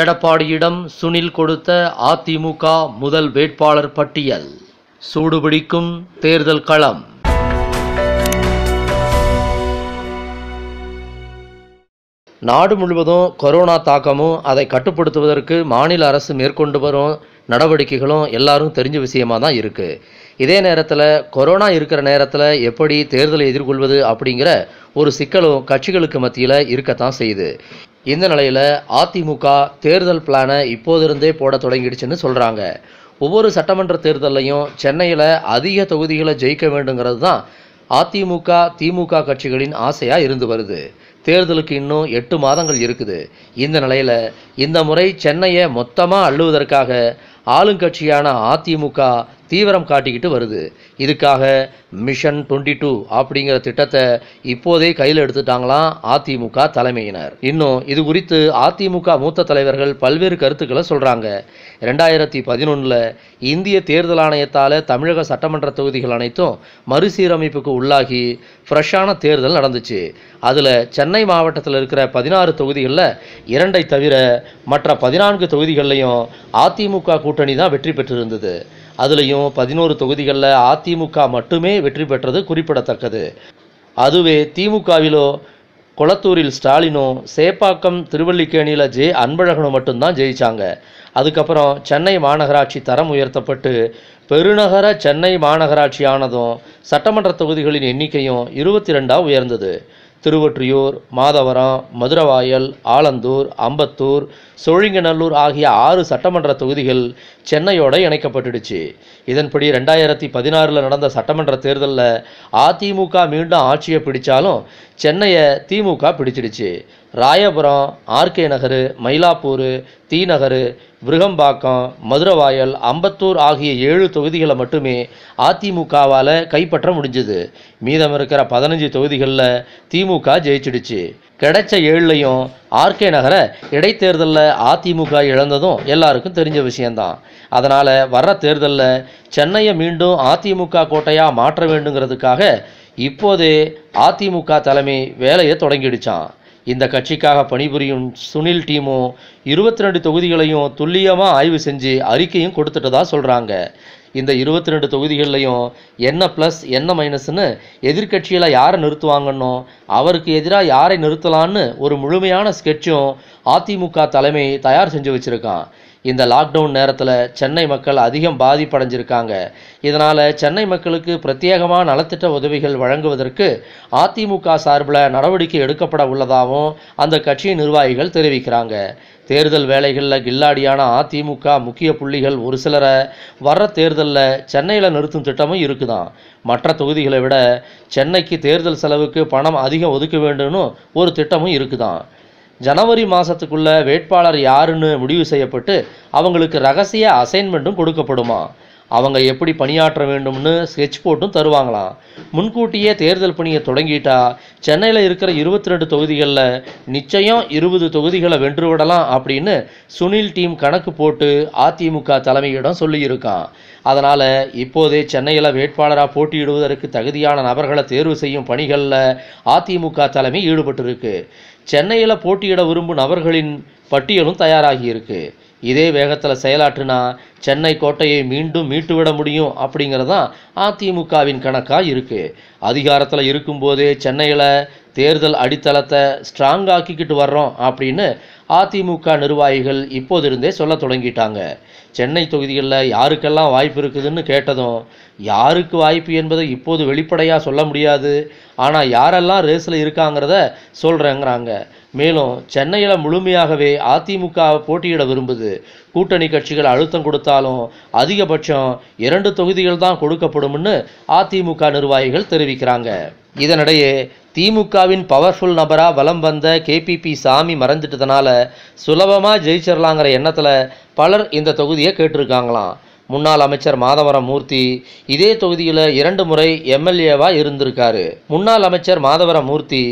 எடப்பாடியிடம் சுனில் கொடுத்த அதிமுக முதல் வேட்பாளர் பட்டியல் சூடுபிடிக்கும் தேர்தல் களம் நாடு முழுவதும் கொரோனா தாக்கமும் அதை கட்டுப்படுத்துவதற்கு மாநில அரசு மேற்கொண்டு வரும் நடவடிக்கைகளும் எல்லாரும் தெரிஞ்ச விஷயமாக தான் இருக்குது இதே நேரத்தில் கொரோனா இருக்கிற நேரத்தில் எப்படி தேர்தலை எதிர்கொள்வது அப்படிங்கிற ஒரு சிக்கலும் கட்சிகளுக்கு மத்தியில் இருக்கத்தான் செய்யுது இந்த நிலையில் அதிமுக தேர்தல் பிளானை இப்போதிருந்தே போட தொடங்கிடுச்சுன்னு சொல்கிறாங்க ஒவ்வொரு சட்டமன்ற தேர்தலையும் சென்னையில் அதிக தொகுதிகளை ஜெயிக்க வேண்டுங்கிறது தான் அதிமுக திமுக கட்சிகளின் ஆசையாக இருந்து வருது தேர்தலுக்கு இன்னும் எட்டு மாதங்கள் இருக்குது இந்த நிலையில் இந்த முறை சென்னையை மொத்தமாக அள்ளுவதற்காக ஆளுங்கட்சியான அதிமுக தீவிரம் காட்டிக்கிட்டு வருது இதுக்காக மிஷன் டுவெண்ட்டி டூ அப்படிங்கிற திட்டத்தை இப்போதே கையில் எடுத்துட்டாங்களாம் அதிமுக தலைமையினர் இன்னும் இது குறித்து அதிமுக மூத்த தலைவர்கள் பல்வேறு கருத்துக்களை சொல்கிறாங்க ரெண்டாயிரத்தி பதினொன்றில் இந்திய தேர்தல் ஆணையத்தால் தமிழக சட்டமன்ற தொகுதிகள் அனைத்தும் மறுசீரமைப்புக்கு உள்ளாகி ஃப்ரெஷ்ஷான தேர்தல் நடந்துச்சு அதில் சென்னை மாவட்டத்தில் இருக்கிற பதினாறு தொகுதிகளில் இரண்டை தவிர மற்ற பதினான்கு தொகுதிகள்லையும் அதிமுக கூட்டணி தான் வெற்றி பெற்றிருந்தது அதுலேயும் பதினோரு தொகுதிகளில் அதிமுக மட்டுமே வெற்றி பெற்றது குறிப்பிடத்தக்கது அதுவே திமுகவிலோ கொளத்தூரில் ஸ்டாலினும் சேப்பாக்கம் திருவல்லிக்கேணியில் ஜெ அன்பழகனும் மட்டும்தான் ஜெயிச்சாங்க அதுக்கப்புறம் சென்னை மாநகராட்சி தரம் உயர்த்தப்பட்டு பெருநகர சென்னை மாநகராட்சி ஆனதும் சட்டமன்ற தொகுதிகளின் எண்ணிக்கையும் இருபத்தி ரெண்டாக உயர்ந்தது திருவொற்றியூர் மாதவரம் மதுரவாயல் ஆலந்தூர் அம்பத்தூர் சோழிங்கநல்லூர் ஆகிய ஆறு சட்டமன்ற தொகுதிகள் சென்னையோட இணைக்கப்பட்டுடுச்சு இதன்படி ரெண்டாயிரத்தி பதினாறில் நடந்த சட்டமன்ற தேர்தலில் அதிமுக மீண்டும் ஆட்சியை பிடித்தாலும் சென்னையை திமுக பிடிச்சிடுச்சு ராயபுரம் ஆர்கே நகர் மயிலாப்பூர் தி நகர் விருகம்பாக்கம் மதுரவாயல் அம்பத்தூர் ஆகிய ஏழு தொகுதிகளை மட்டுமே அதிமுகவால் கைப்பற்ற முடிஞ்சுது மீதம் இருக்கிற பதினஞ்சு தொகுதிகளில் திமுக ஜெயிச்சிடுச்சு கிடைச்ச ஏழுலையும் ஆர்கே நகரை இடைத்தேர்தலில் அதிமுக இழந்ததும் எல்லாருக்கும் தெரிஞ்ச விஷயந்தான் அதனால் வர்ற தேர்தலில் சென்னையை மீண்டும் அதிமுக கோட்டையாக மாற்ற வேண்டுங்கிறதுக்காக இப்போது அதிமுக தலைமை வேலையை தொடங்கிடுச்சான் இந்த கட்சிக்காக பணிபுரியும் சுனில் டீமும் இருபத்தி ரெண்டு தொகுதிகளையும் துல்லியமாக ஆய்வு செஞ்சு அறிக்கையும் கொடுத்துட்டதா சொல்கிறாங்க இந்த இருபத்தி ரெண்டு தொகுதிகள்லையும் என்ன ப்ளஸ் என்ன மைனஸ்னு எதிர்கட்சியில் யாரை நிறுத்துவாங்கன்னோ அவருக்கு எதிராக யாரை நிறுத்தலான்னு ஒரு முழுமையான ஸ்கெட்சும் அதிமுக தலைமை தயார் செஞ்சு வச்சுருக்கான் இந்த லாக்டவுன் நேரத்தில் சென்னை மக்கள் அதிகம் பாதிப்படைஞ்சிருக்காங்க இதனால் சென்னை மக்களுக்கு பிரத்யேகமாக நலத்திட்ட உதவிகள் வழங்குவதற்கு அதிமுக சார்பில் நடவடிக்கை எடுக்கப்பட உள்ளதாகவும் அந்த கட்சி நிர்வாகிகள் தெரிவிக்கிறாங்க தேர்தல் வேலைகளில் கில்லாடியான அதிமுக முக்கிய புள்ளிகள் ஒரு சிலரை வர்ற தேர்தலில் சென்னையில் நிறுத்தும் திட்டமும் இருக்குதான் மற்ற தொகுதிகளை விட சென்னைக்கு தேர்தல் செலவுக்கு பணம் அதிகம் ஒதுக்க வேண்டும்னு ஒரு திட்டமும் இருக்குதான் ஜனவரி மாதத்துக்குள்ள வேட்பாளர் யாருன்னு முடிவு செய்யப்பட்டு அவங்களுக்கு ரகசிய அசைன்மெண்ட்டும் கொடுக்கப்படுமா அவங்க எப்படி பணியாற்ற வேண்டும்னு ஸ்கெட்ச் போட்டும் தருவாங்களாம் முன்கூட்டியே தேர்தல் பணியை தொடங்கிட்டா சென்னையில் இருக்கிற இருபத்தி ரெண்டு தொகுதிகளில் நிச்சயம் இருபது தொகுதிகளை வென்று விடலாம் அப்படின்னு சுனில் டீம் கணக்கு போட்டு அதிமுக தலைமையிடம் சொல்லியிருக்கான் அதனால் இப்போதே சென்னையில் வேட்பாளராக போட்டியிடுவதற்கு தகுதியான நபர்களை தேர்வு செய்யும் பணிகளில் அதிமுக தலைமை ஈடுபட்டிருக்கு சென்னையில் போட்டியிட விரும்பும் நபர்களின் பட்டியலும் தயாராகியிருக்கு இதே வேகத்தில் செயலாற்றினா சென்னை கோட்டையை மீண்டும் மீட்டுவிட முடியும் அப்படிங்கிறதான் அதிமுகவின் கணக்காக இருக்குது அதிகாரத்தில் இருக்கும்போதே சென்னையில் தேர்தல் அடித்தளத்தை ஸ்ட்ராங் ஆக்கிக்கிட்டு வர்றோம் அப்படின்னு அதிமுக நிர்வாகிகள் இப்போதிருந்தே சொல்ல தொடங்கிட்டாங்க சென்னை தொகுதிகளில் யாருக்கெல்லாம் வாய்ப்பு இருக்குதுன்னு கேட்டதும் யாருக்கு வாய்ப்பு என்பதை இப்போது வெளிப்படையாக சொல்ல முடியாது ஆனால் யாரெல்லாம் ரேஸில் இருக்காங்கிறத சொல்கிறேங்கிறாங்க மேலும் சென்னையில் முழுமையாகவே அதிமுக போட்டியிட விரும்புது கூட்டணி கட்சிகள் அழுத்தம் கொடுத்தாலும் அதிகபட்சம் இரண்டு தொகுதிகள் தான் கொடுக்கப்படும்னு அதிமுக நிர்வாகிகள் தெரிவிக்கிறாங்க இதனிடையே திமுகவின் பவர்ஃபுல் நபராக வலம் வந்த கேபிபி சாமி மறைஞ்சிட்டதுனால சுலபமாக ஜெயிச்சிடலாங்கிற எண்ணத்தில் பலர் இந்த தொகுதியை கேட்டிருக்காங்களாம் முன்னாள் அமைச்சர் மாதவரம் மூர்த்தி இதே தொகுதியில் இரண்டு முறை எம்எல்ஏவாக இருந்திருக்காரு முன்னாள் அமைச்சர் மாதவரம் மூர்த்தி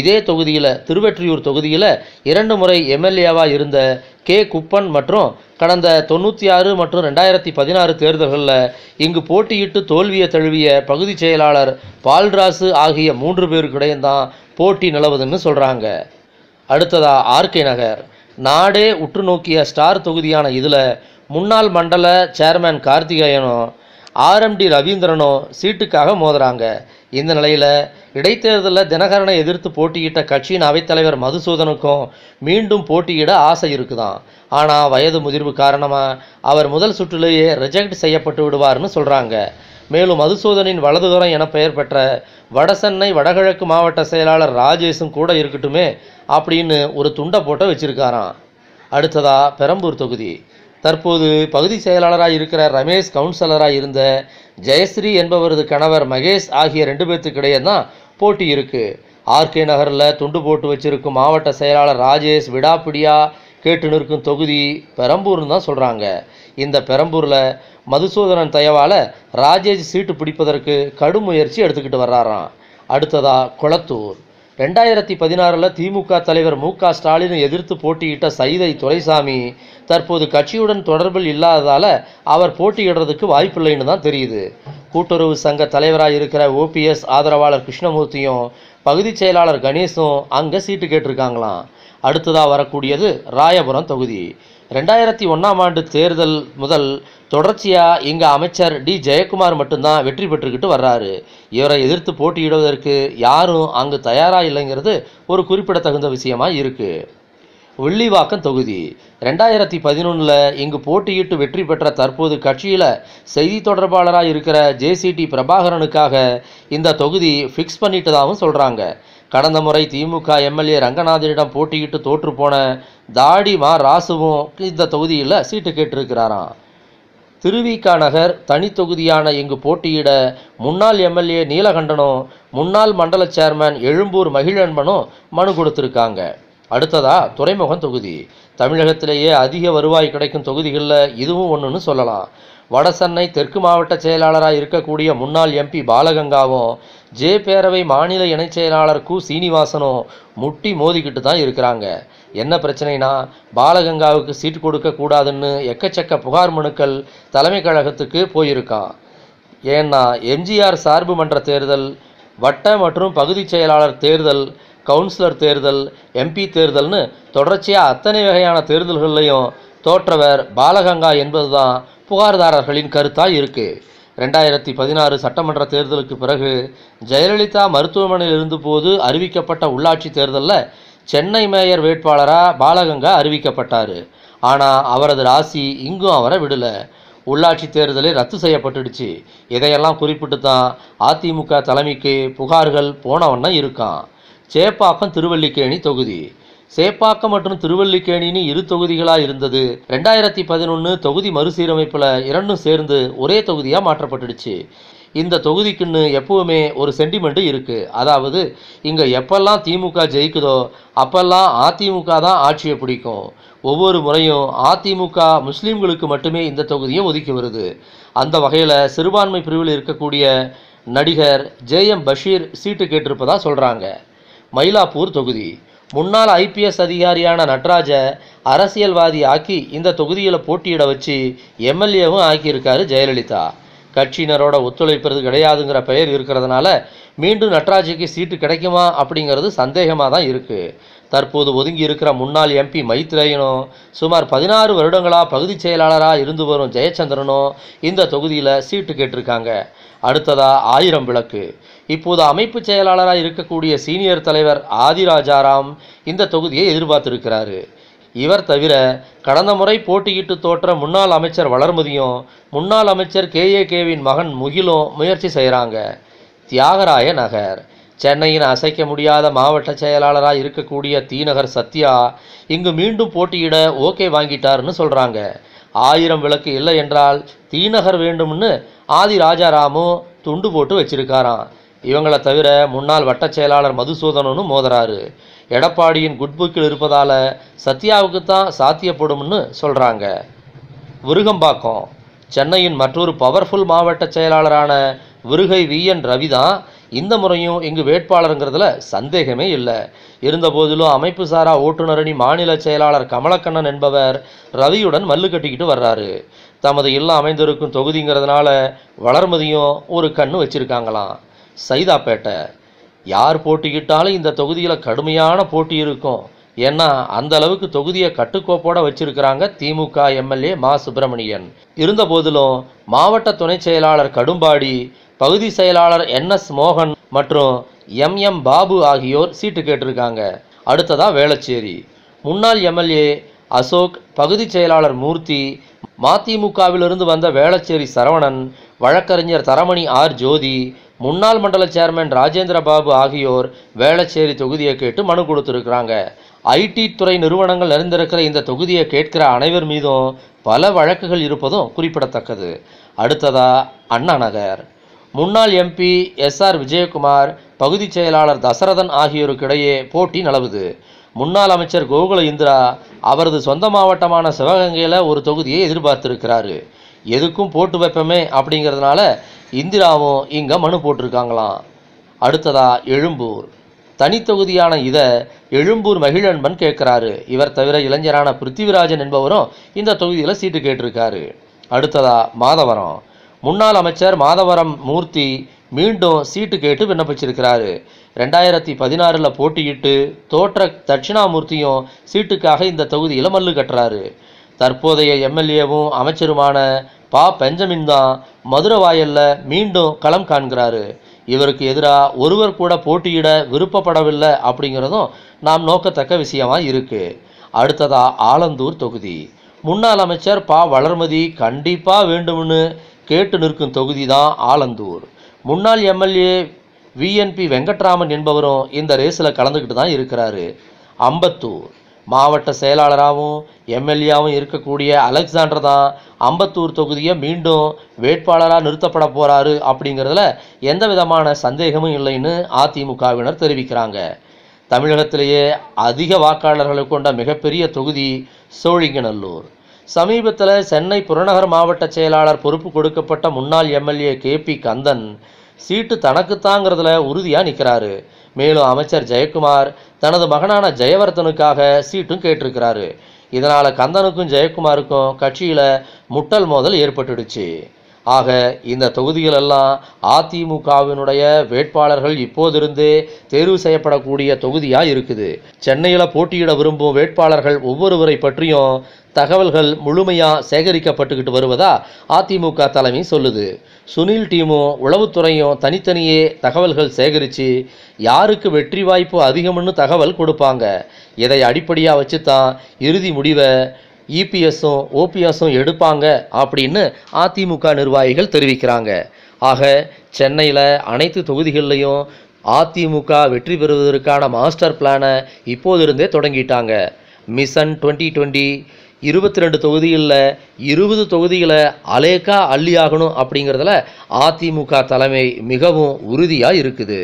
இதே தொகுதியில் திருவெற்றியூர் தொகுதியில் இரண்டு முறை எம்எல்ஏவாக இருந்த கே குப்பன் மற்றும் கடந்த தொண்ணூற்றி ஆறு மற்றும் ரெண்டாயிரத்தி பதினாறு தேர்தல்களில் இங்கு போட்டியிட்டு தோல்வியை தழுவிய பகுதி செயலாளர் பால்ராசு ஆகிய மூன்று பேருக்கிடையும் போட்டி நிலவுதுன்னு சொல்கிறாங்க அடுத்ததாக ஆர்கே நகர் நாடே உற்று நோக்கிய ஸ்டார் தொகுதியான இதில் முன்னாள் மண்டல சேர்மேன் கார்த்திகேயனும் ஆர்எம்டி ரவீந்திரனும் சீட்டுக்காக மோதுறாங்க இந்த நிலையில் இடைத்தேர்தலில் தினகரனை எதிர்த்து போட்டியிட்ட கட்சியின் அவைத்தலைவர் மதுசூதனுக்கும் மீண்டும் போட்டியிட ஆசை இருக்குதான் ஆனால் வயது முதிர்வு காரணமாக அவர் முதல் சுற்றிலேயே ரிஜெக்ட் செய்யப்பட்டு விடுவார்னு சொல்கிறாங்க மேலும் மதுசூதனின் வலதுகரம் என பெயர் பெற்ற வடசென்னை வடகிழக்கு மாவட்ட செயலாளர் ராஜேஷும் கூட இருக்கட்டுமே அப்படின்னு ஒரு துண்டை போட்ட வச்சுருக்காராம் அடுத்ததாக பெரம்பூர் தொகுதி தற்போது பகுதி செயலாளராக இருக்கிற ரமேஷ் கவுன்சிலராக இருந்த ஜெயஸ்ரீ என்பவரது கணவர் மகேஷ் ஆகிய ரெண்டு பேர்த்துக்கிடையே தான் போட்டி இருக்குது ஆர்கே நகரில் துண்டு போட்டு வச்சிருக்கும் மாவட்ட செயலாளர் ராஜேஷ் விடாப்பிடியா கேட்டு நிற்கும் தொகுதி பெரம்பூர்னு தான் சொல்கிறாங்க இந்த பெரம்பூரில் மதுசூதனன் தயவால் ராஜேஷ் சீட்டு பிடிப்பதற்கு கடும் முயற்சி எடுத்துக்கிட்டு வர்றாராம் அடுத்ததாக குளத்தூர் ரெண்டாயிரத்தி பதினாறில் திமுக தலைவர் மு க ஸ்டாலினை எதிர்த்து போட்டியிட்ட சைதை துரைசாமி தற்போது கட்சியுடன் தொடர்பில் இல்லாததால் அவர் போட்டியிடுறதுக்கு வாய்ப்பில்லைன்னு தான் தெரியுது கூட்டுறவு சங்க தலைவராக இருக்கிற ஓபிஎஸ் ஆதரவாளர் கிருஷ்ணமூர்த்தியும் பகுதி செயலாளர் கணேசும் அங்கே சீட்டு கேட்டிருக்காங்களாம் அடுத்ததாக வரக்கூடியது ராயபுரம் தொகுதி ரெண்டாயிரத்தி ஒன்றாம் ஆண்டு தேர்தல் முதல் தொடர்ச்சியாக இங்கே அமைச்சர் டி ஜெயக்குமார் மட்டும்தான் வெற்றி பெற்றுக்கிட்டு வர்றாரு இவரை எதிர்த்து போட்டியிடுவதற்கு யாரும் அங்கு தயாராக இல்லைங்கிறது ஒரு குறிப்பிடத்தகுந்த விஷயமாக இருக்குது வெள்ளிவாக்கம் தொகுதி ரெண்டாயிரத்தி பதினொன்றில் இங்கு போட்டியிட்டு வெற்றி பெற்ற தற்போது கட்சியில் செய்தி தொடர்பாளராக இருக்கிற ஜேசிடி பிரபாகரனுக்காக இந்த தொகுதி ஃபிக்ஸ் பண்ணிட்டதாகவும் சொல்கிறாங்க கடந்த முறை திமுக எம்எல்ஏ ரங்கநாதனிடம் போட்டியிட்டு தோற்று போன மா ராசுவும் இந்த தொகுதியில் சீட்டு கேட்டிருக்கிறாராம் திருவிக நகர் தனித்தொகுதியான இங்கு போட்டியிட முன்னாள் எம்எல்ஏ நீலகண்டனும் முன்னாள் மண்டல சேர்மன் எழும்பூர் மகிழன்பனும் மனு கொடுத்துருக்காங்க அடுத்ததா துறைமுகம் தொகுதி தமிழகத்திலேயே அதிக வருவாய் கிடைக்கும் தொகுதிகளில் இதுவும் ஒன்றுன்னு சொல்லலாம் வடசென்னை தெற்கு மாவட்ட செயலாளராக இருக்கக்கூடிய முன்னாள் எம்பி பாலகங்காவும் ஜே பேரவை மாநில இணைச் செயலாளர் கு சீனிவாசனும் முட்டி மோதிக்கிட்டு தான் இருக்கிறாங்க என்ன பிரச்சனைனா பாலகங்காவுக்கு சீட் கொடுக்கக்கூடாதுன்னு எக்கச்சக்க புகார் மனுக்கள் தலைமை கழகத்துக்கு போயிருக்கான் ஏன்னா எம்ஜிஆர் சார்பு மன்ற தேர்தல் வட்ட மற்றும் பகுதி செயலாளர் தேர்தல் கவுன்சிலர் தேர்தல் எம்பி தேர்தல்னு தொடர்ச்சியாக அத்தனை வகையான தேர்தல்கள்லையும் தோற்றவர் பாலகங்கா என்பதுதான் புகார்தாரர்களின் கருத்தாக இருக்குது ரெண்டாயிரத்தி பதினாறு சட்டமன்ற தேர்தலுக்கு பிறகு ஜெயலலிதா மருத்துவமனையில் இருந்தபோது அறிவிக்கப்பட்ட உள்ளாட்சி தேர்தலில் சென்னை மேயர் வேட்பாளராக பாலகங்கா அறிவிக்கப்பட்டார் ஆனால் அவரது ராசி இங்கும் அவரை விடலை உள்ளாட்சி தேர்தலே ரத்து செய்யப்பட்டுடுச்சு இதையெல்லாம் குறிப்பிட்டு தான் அதிமுக தலைமைக்கு புகார்கள் போனவண்ணம் இருக்கான் சேப்பாக்கம் திருவல்லிக்கேணி தொகுதி சேப்பாக்கம் மற்றும் திருவல்லிக்கேணின்னு இரு தொகுதிகளாக இருந்தது ரெண்டாயிரத்தி பதினொன்று தொகுதி மறுசீரமைப்பில் இரண்டும் சேர்ந்து ஒரே தொகுதியாக மாற்றப்பட்டுடுச்சு இந்த தொகுதிக்குன்னு எப்பவுமே ஒரு சென்டிமெண்ட்டு இருக்குது அதாவது இங்கே எப்பெல்லாம் திமுக ஜெயிக்குதோ அப்பெல்லாம் அதிமுக தான் ஆட்சியை பிடிக்கும் ஒவ்வொரு முறையும் அதிமுக முஸ்லீம்களுக்கு மட்டுமே இந்த தொகுதியை ஒதுக்கி வருது அந்த வகையில் சிறுபான்மை பிரிவில் இருக்கக்கூடிய நடிகர் ஜே எம் பஷீர் சீட்டு கேட்டிருப்பதாக சொல்கிறாங்க மயிலாப்பூர் தொகுதி முன்னாள் ஐபிஎஸ் அதிகாரியான நட்ராஜ அரசியல்வாதி ஆக்கி இந்த தொகுதியில் போட்டியிட வச்சு எம்எல்ஏவும் ஆக்கியிருக்காரு ஜெயலலிதா கட்சியினரோட ஒத்துழைப்பது கிடையாதுங்கிற பெயர் இருக்கிறதுனால மீண்டும் நட்ராஜுக்கு சீட்டு கிடைக்குமா அப்படிங்கிறது சந்தேகமாக தான் இருக்குது தற்போது ஒதுங்கி இருக்கிற முன்னாள் எம்பி மைத்ரேயனும் சுமார் பதினாறு வருடங்களாக பகுதி செயலாளராக இருந்து வரும் ஜெயச்சந்திரனும் இந்த தொகுதியில் சீட்டு கேட்டிருக்காங்க அடுத்ததாக ஆயிரம் விளக்கு இப்போது அமைப்பு செயலாளராக இருக்கக்கூடிய சீனியர் தலைவர் ஆதிராஜாராம் இந்த தொகுதியை எதிர்பார்த்திருக்கிறாரு இவர் தவிர கடந்த முறை போட்டியிட்டு தோற்ற முன்னாள் அமைச்சர் வளர்மதியும் முன்னாள் அமைச்சர் கே ஏ கேவின் மகன் முகிலும் முயற்சி செய்கிறாங்க தியாகராய நகர் சென்னையின் அசைக்க முடியாத மாவட்ட செயலாளராக இருக்கக்கூடிய தீநகர் சத்யா இங்கு மீண்டும் போட்டியிட ஓகே வாங்கிட்டாருன்னு சொல்கிறாங்க ஆயிரம் விளக்கு இல்லை என்றால் தீநகர் வேண்டும்னு ஆதி ராஜாராமும் துண்டு போட்டு வச்சிருக்காராம் இவங்களை தவிர முன்னாள் வட்டச் செயலாளர் மதுசூதனனும் மோதுறாரு எடப்பாடியின் குட்புக்கில் இருப்பதால் சத்யாவுக்கு தான் சாத்தியப்படும்னு சொல்கிறாங்க விருகம்பாக்கம் சென்னையின் மற்றொரு பவர்ஃபுல் மாவட்ட செயலாளரான விருகை வி என் ரவி தான் இந்த முறையும் இங்கு வேட்பாளருங்கிறதுல சந்தேகமே இல்லை இருந்தபோதிலும் அமைப்பு சாரா ஓட்டுநரணி மாநில செயலாளர் கமலக்கண்ணன் என்பவர் ரவியுடன் மல்லு கட்டிக்கிட்டு வர்றாரு தமது இல்லம் அமைந்திருக்கும் தொகுதிங்கிறதுனால வளர்மதியும் ஒரு கண்ணு வச்சிருக்காங்களாம் சைதாப்பேட்டை யார் போட்டிக்கிட்டாலும் இந்த தொகுதியில் கடுமையான போட்டி இருக்கும் ஏன்னா அந்த அளவுக்கு தொகுதியை கட்டுக்கோப்போட வச்சிருக்கிறாங்க திமுக எம்எல்ஏ மா சுப்பிரமணியன் இருந்த போதிலும் மாவட்ட துணை செயலாளர் கடும்பாடி பகுதி செயலாளர் என் எஸ் மோகன் மற்றும் எம் எம் பாபு ஆகியோர் சீட்டு கேட்டிருக்காங்க அடுத்ததாக வேளச்சேரி முன்னாள் எம்எல்ஏ அசோக் பகுதி செயலாளர் மூர்த்தி மதிமுகவிலிருந்து வந்த வேளச்சேரி சரவணன் வழக்கறிஞர் தரமணி ஆர் ஜோதி முன்னாள் மண்டல சேர்மன் ராஜேந்திர பாபு ஆகியோர் வேளச்சேரி தொகுதியை கேட்டு மனு கொடுத்துருக்குறாங்க ஐடி துறை நிறுவனங்கள் அறிந்திருக்கிற இந்த தொகுதியை கேட்கிற அனைவர் மீதும் பல வழக்குகள் இருப்பதும் குறிப்பிடத்தக்கது அடுத்ததா அண்ணா நகர் முன்னாள் எம்பி எஸ் ஆர் விஜயகுமார் பகுதி செயலாளர் தசரதன் ஆகியோருக்கிடையே போட்டி நிலவுது முன்னாள் அமைச்சர் கோகுல இந்திரா அவரது சொந்த மாவட்டமான சிவகங்கையில் ஒரு தொகுதியை எதிர்பார்த்திருக்கிறாரு எதுக்கும் போட்டு வைப்பமே அப்படிங்கிறதுனால இந்திராவும் இங்கே மனு போட்டிருக்காங்களாம் அடுத்ததா எழும்பூர் தனித்தொகுதியான இதை எழும்பூர் மகிழன்பன் கேட்குறாரு இவர் தவிர இளைஞரான பிருத்திவிராஜன் என்பவரும் இந்த தொகுதியில் சீட்டு கேட்டிருக்காரு அடுத்ததா மாதவரம் முன்னாள் அமைச்சர் மாதவரம் மூர்த்தி மீண்டும் சீட்டு கேட்டு விண்ணப்பிச்சிருக்கிறாரு ரெண்டாயிரத்தி பதினாறில் போட்டியிட்டு தோற்ற தட்சிணாமூர்த்தியும் சீட்டுக்காக இந்த தொகுதியில் மல்லு கட்டுறாரு தற்போதைய எம்எல்ஏவும் அமைச்சருமான பா பெஞ்சமின் தான் மதுரை வாயல்ல மீண்டும் களம் காண்கிறாரு இவருக்கு எதிராக ஒருவர் கூட போட்டியிட விருப்பப்படவில்லை அப்படிங்கிறதும் நாம் நோக்கத்தக்க விஷயமாக இருக்குது அடுத்ததா ஆலந்தூர் தொகுதி முன்னாள் அமைச்சர் பா வளர்மதி கண்டிப்பாக வேண்டும்னு கேட்டு நிற்கும் தொகுதி தான் ஆலந்தூர் முன்னாள் எம்எல்ஏ விஎன்பி வெங்கட்ராமன் என்பவரும் இந்த ரேஸில் கலந்துக்கிட்டு தான் இருக்கிறாரு அம்பத்தூர் மாவட்ட செயலாளராகவும் எம்எல்ஏவும் இருக்கக்கூடிய அலெக்சாண்டர் தான் அம்பத்தூர் தொகுதியை மீண்டும் வேட்பாளராக நிறுத்தப்பட போகிறாரு அப்படிங்கிறதுல எந்த விதமான சந்தேகமும் இல்லைன்னு அதிமுகவினர் தெரிவிக்கிறாங்க தமிழகத்திலேயே அதிக வாக்காளர்களை கொண்ட மிகப்பெரிய தொகுதி சோழிங்கநல்லூர் சமீபத்தில் சென்னை புறநகர் மாவட்ட செயலாளர் பொறுப்பு கொடுக்கப்பட்ட முன்னாள் எம்எல்ஏ கே பி கந்தன் சீட்டு தனக்குத்தாங்கிறதுல உறுதியாக நிற்கிறாரு மேலும் அமைச்சர் ஜெயக்குமார் தனது மகனான ஜெயவர்தனுக்காக சீட்டும் கேட்டிருக்கிறாரு இதனால் கந்தனுக்கும் ஜெயக்குமாருக்கும் கட்சியில் முட்டல் மோதல் ஏற்பட்டுடுச்சு ஆக இந்த தொகுதிகளெல்லாம் அதிமுகவினுடைய வேட்பாளர்கள் இப்போதிருந்தே தேர்வு செய்யப்படக்கூடிய தொகுதியாக இருக்குது சென்னையில் போட்டியிட விரும்பும் வேட்பாளர்கள் ஒவ்வொருவரை பற்றியும் தகவல்கள் முழுமையாக சேகரிக்கப்பட்டுக்கிட்டு வருவதா அதிமுக தலைமை சொல்லுது சுனில் டீமும் உளவுத்துறையும் தனித்தனியே தகவல்கள் சேகரித்து யாருக்கு வெற்றி வாய்ப்பு அதிகம்னு தகவல் கொடுப்பாங்க இதை அடிப்படையாக வச்சு தான் இறுதி முடிவை இபிஎஸ்ஸும் ஓபிஎஸ்ஸும் எடுப்பாங்க அப்படின்னு அதிமுக நிர்வாகிகள் தெரிவிக்கிறாங்க ஆக சென்னையில் அனைத்து தொகுதிகள்லையும் அதிமுக வெற்றி பெறுவதற்கான மாஸ்டர் பிளானை இப்போதிருந்தே தொடங்கிட்டாங்க மிஷன் டுவெண்ட்டி டுவெண்ட்டி இருபத்தி ரெண்டு தொகுதிகளில் இருபது தொகுதிகளை அலேக்கா அள்ளியாகணும் அப்படிங்கிறதுல அதிமுக தலைமை மிகவும் உறுதியாக இருக்குது